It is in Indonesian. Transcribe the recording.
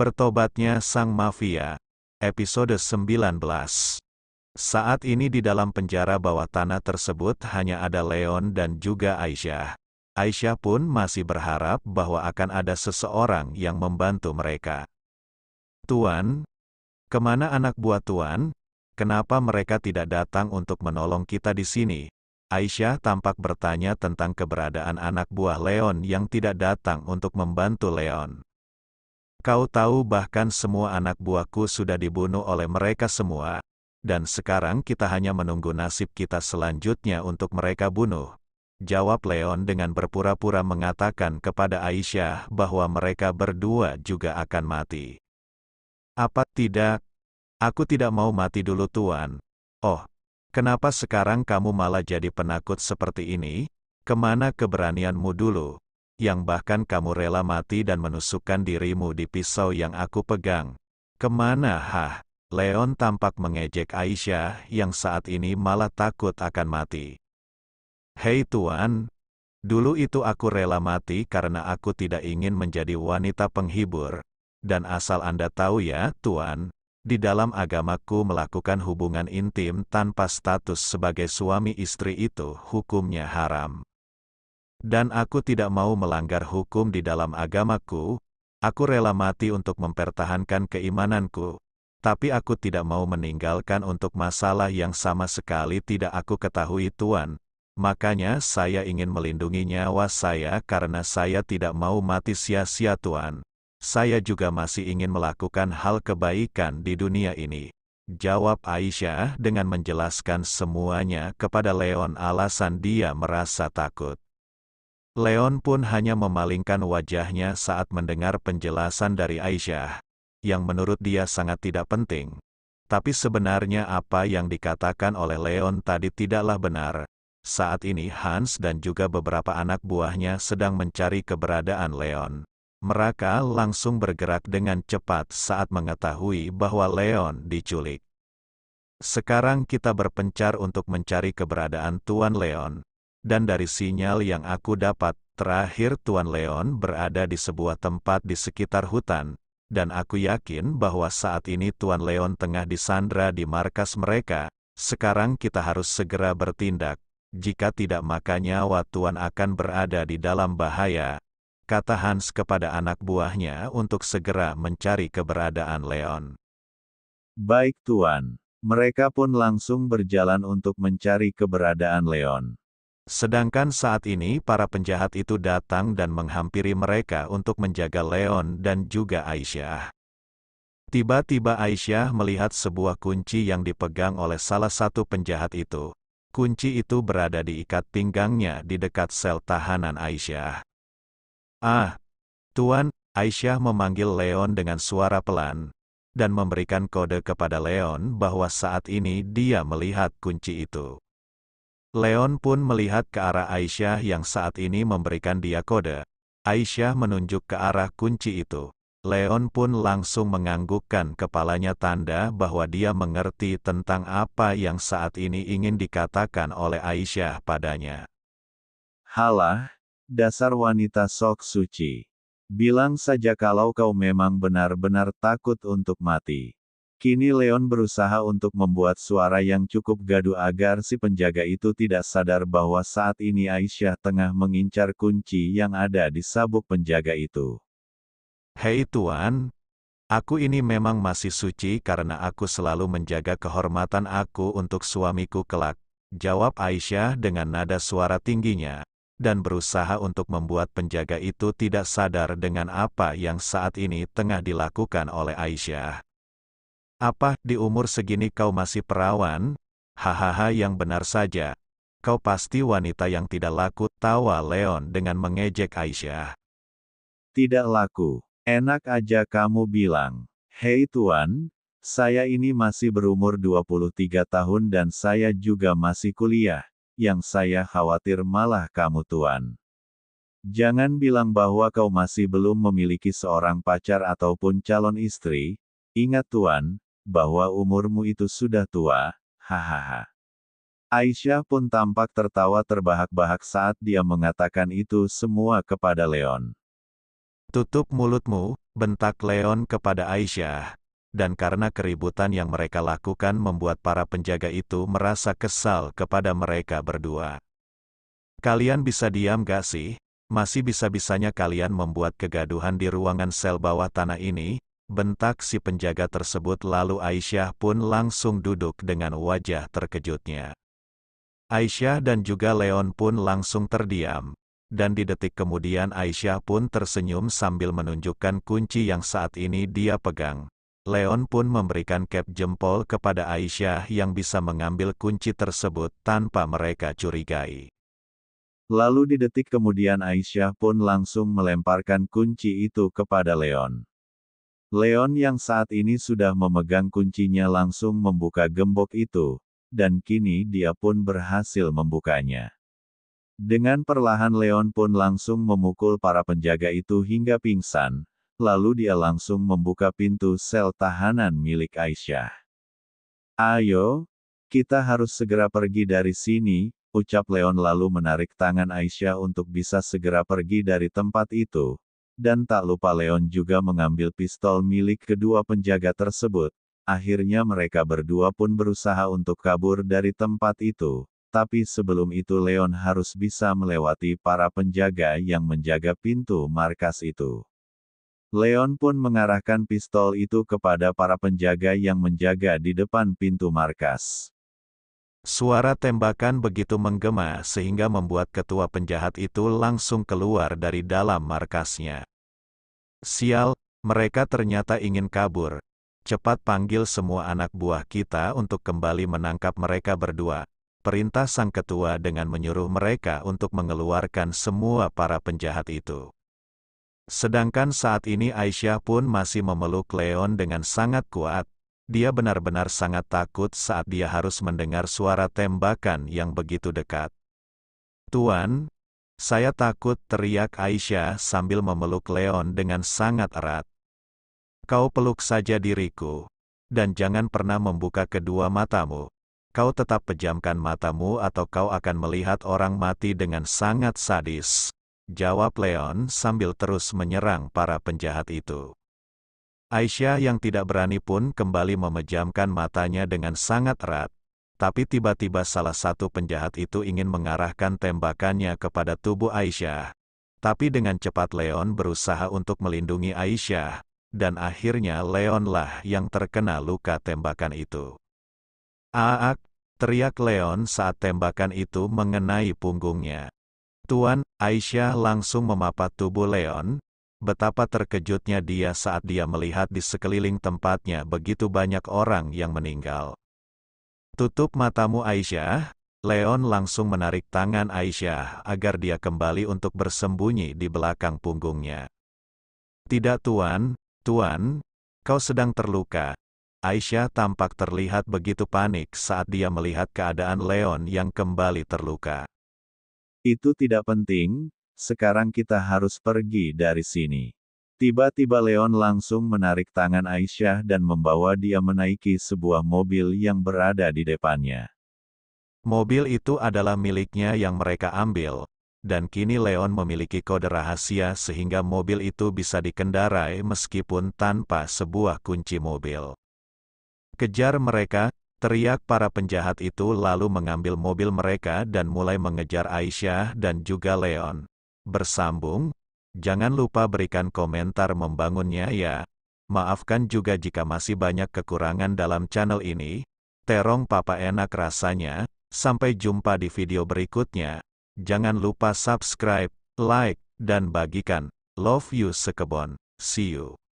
bertobatnya sang mafia. Episode 19 Saat ini di dalam penjara bawah tanah tersebut hanya ada Leon dan juga Aisyah. Aisyah pun masih berharap bahwa akan ada seseorang yang membantu mereka. Tuan, kemana anak buah Tuan? Kenapa mereka tidak datang untuk menolong kita di sini? Aisyah tampak bertanya tentang keberadaan anak buah Leon yang tidak datang untuk membantu Leon. Kau tahu bahkan semua anak buahku sudah dibunuh oleh mereka semua, dan sekarang kita hanya menunggu nasib kita selanjutnya untuk mereka bunuh. Jawab Leon dengan berpura-pura mengatakan kepada Aisyah bahwa mereka berdua juga akan mati. Apa tidak? Aku tidak mau mati dulu tuan. Oh, kenapa sekarang kamu malah jadi penakut seperti ini? Kemana keberanianmu dulu? yang bahkan kamu rela mati dan menusukkan dirimu di pisau yang aku pegang. Kemana, hah? Leon tampak mengejek Aisyah yang saat ini malah takut akan mati. Hei tuan, dulu itu aku rela mati karena aku tidak ingin menjadi wanita penghibur. Dan asal Anda tahu ya, tuan, di dalam agamaku melakukan hubungan intim tanpa status sebagai suami istri itu hukumnya haram. Dan aku tidak mau melanggar hukum di dalam agamaku, aku rela mati untuk mempertahankan keimananku. Tapi aku tidak mau meninggalkan untuk masalah yang sama sekali tidak aku ketahui Tuhan. Makanya saya ingin melindungi nyawa saya karena saya tidak mau mati sia-sia Tuhan. Saya juga masih ingin melakukan hal kebaikan di dunia ini. Jawab Aisyah dengan menjelaskan semuanya kepada Leon alasan dia merasa takut. Leon pun hanya memalingkan wajahnya saat mendengar penjelasan dari Aisyah, yang menurut dia sangat tidak penting. Tapi sebenarnya apa yang dikatakan oleh Leon tadi tidaklah benar. Saat ini Hans dan juga beberapa anak buahnya sedang mencari keberadaan Leon. Mereka langsung bergerak dengan cepat saat mengetahui bahwa Leon diculik. Sekarang kita berpencar untuk mencari keberadaan Tuan Leon, dan dari sinyal yang aku dapat, terakhir Tuan Leon berada di sebuah tempat di sekitar hutan, dan aku yakin bahwa saat ini Tuan Leon tengah disandra di markas mereka, sekarang kita harus segera bertindak, jika tidak maka nyawa Tuan akan berada di dalam bahaya, kata Hans kepada anak buahnya untuk segera mencari keberadaan Leon. Baik Tuan, mereka pun langsung berjalan untuk mencari keberadaan Leon. Sedangkan saat ini para penjahat itu datang dan menghampiri mereka untuk menjaga Leon dan juga Aisyah. Tiba-tiba Aisyah melihat sebuah kunci yang dipegang oleh salah satu penjahat itu. Kunci itu berada di ikat pinggangnya di dekat sel tahanan Aisyah. Ah, Tuan, Aisyah memanggil Leon dengan suara pelan, dan memberikan kode kepada Leon bahwa saat ini dia melihat kunci itu. Leon pun melihat ke arah Aisyah yang saat ini memberikan dia kode. Aisyah menunjuk ke arah kunci itu. Leon pun langsung menganggukkan kepalanya tanda bahwa dia mengerti tentang apa yang saat ini ingin dikatakan oleh Aisyah padanya. Halah, dasar wanita sok suci. Bilang saja kalau kau memang benar-benar takut untuk mati. Kini Leon berusaha untuk membuat suara yang cukup gaduh agar si penjaga itu tidak sadar bahwa saat ini Aisyah tengah mengincar kunci yang ada di sabuk penjaga itu. Hei tuan, aku ini memang masih suci karena aku selalu menjaga kehormatan aku untuk suamiku kelak, jawab Aisyah dengan nada suara tingginya, dan berusaha untuk membuat penjaga itu tidak sadar dengan apa yang saat ini tengah dilakukan oleh Aisyah. Apa, di umur segini kau masih perawan? Hahaha yang benar saja. Kau pasti wanita yang tidak laku, tawa Leon dengan mengejek Aisyah. Tidak laku. Enak aja kamu bilang. Hei tuan, saya ini masih berumur 23 tahun dan saya juga masih kuliah. Yang saya khawatir malah kamu tuan. Jangan bilang bahwa kau masih belum memiliki seorang pacar ataupun calon istri. Ingat tuan, bahwa umurmu itu sudah tua, hahaha. Aisyah pun tampak tertawa terbahak-bahak saat dia mengatakan itu semua kepada Leon. Tutup mulutmu, bentak Leon kepada Aisyah. Dan karena keributan yang mereka lakukan membuat para penjaga itu merasa kesal kepada mereka berdua. Kalian bisa diam gak sih? Masih bisa-bisanya kalian membuat kegaduhan di ruangan sel bawah tanah ini, bentak si penjaga tersebut lalu Aisyah pun langsung duduk dengan wajah terkejutnya. Aisyah dan juga Leon pun langsung terdiam, dan di detik kemudian Aisyah pun tersenyum sambil menunjukkan kunci yang saat ini dia pegang. Leon pun memberikan cap jempol kepada Aisyah yang bisa mengambil kunci tersebut tanpa mereka curigai. Lalu di detik kemudian Aisyah pun langsung melemparkan kunci itu kepada Leon. Leon yang saat ini sudah memegang kuncinya langsung membuka gembok itu, dan kini dia pun berhasil membukanya. Dengan perlahan Leon pun langsung memukul para penjaga itu hingga pingsan, lalu dia langsung membuka pintu sel tahanan milik Aisyah. Ayo, kita harus segera pergi dari sini, ucap Leon lalu menarik tangan Aisyah untuk bisa segera pergi dari tempat itu, dan tak lupa Leon juga mengambil pistol milik kedua penjaga tersebut. Akhirnya mereka berdua pun berusaha untuk kabur dari tempat itu. Tapi sebelum itu Leon harus bisa melewati para penjaga yang menjaga pintu markas itu. Leon pun mengarahkan pistol itu kepada para penjaga yang menjaga di depan pintu markas. Suara tembakan begitu menggema sehingga membuat ketua penjahat itu langsung keluar dari dalam markasnya. Sial, mereka ternyata ingin kabur. Cepat panggil semua anak buah kita untuk kembali menangkap mereka berdua. Perintah sang ketua dengan menyuruh mereka untuk mengeluarkan semua para penjahat itu. Sedangkan saat ini Aisyah pun masih memeluk Leon dengan sangat kuat, dia benar-benar sangat takut saat dia harus mendengar suara tembakan yang begitu dekat. Tuan, saya takut teriak Aisyah sambil memeluk Leon dengan sangat erat. Kau peluk saja diriku, dan jangan pernah membuka kedua matamu. Kau tetap pejamkan matamu atau kau akan melihat orang mati dengan sangat sadis. Jawab Leon sambil terus menyerang para penjahat itu. Aisyah yang tidak berani pun kembali memejamkan matanya dengan sangat erat. Tapi tiba-tiba salah satu penjahat itu ingin mengarahkan tembakannya kepada tubuh Aisyah. Tapi dengan cepat Leon berusaha untuk melindungi Aisyah, dan akhirnya Leonlah yang terkena luka tembakan itu. Aak, teriak Leon saat tembakan itu mengenai punggungnya. Tuan, Aisyah langsung memapat tubuh Leon, betapa terkejutnya dia saat dia melihat di sekeliling tempatnya begitu banyak orang yang meninggal. Tutup matamu Aisyah, Leon langsung menarik tangan Aisyah agar dia kembali untuk bersembunyi di belakang punggungnya. Tidak tuan, tuan, kau sedang terluka. Aisyah tampak terlihat begitu panik saat dia melihat keadaan Leon yang kembali terluka. Itu tidak penting, sekarang kita harus pergi dari sini. Tiba-tiba Leon langsung menarik tangan Aisyah dan membawa dia menaiki sebuah mobil yang berada di depannya. Mobil itu adalah miliknya yang mereka ambil, dan kini Leon memiliki kode rahasia sehingga mobil itu bisa dikendarai meskipun tanpa sebuah kunci mobil. Kejar mereka, teriak para penjahat itu lalu mengambil mobil mereka dan mulai mengejar Aisyah dan juga Leon bersambung, jangan lupa berikan komentar membangunnya ya. Maafkan juga jika masih banyak kekurangan dalam channel ini. Terong Papa enak rasanya. Sampai jumpa di video berikutnya. Jangan lupa subscribe, like, dan bagikan. Love you sekebon. See you.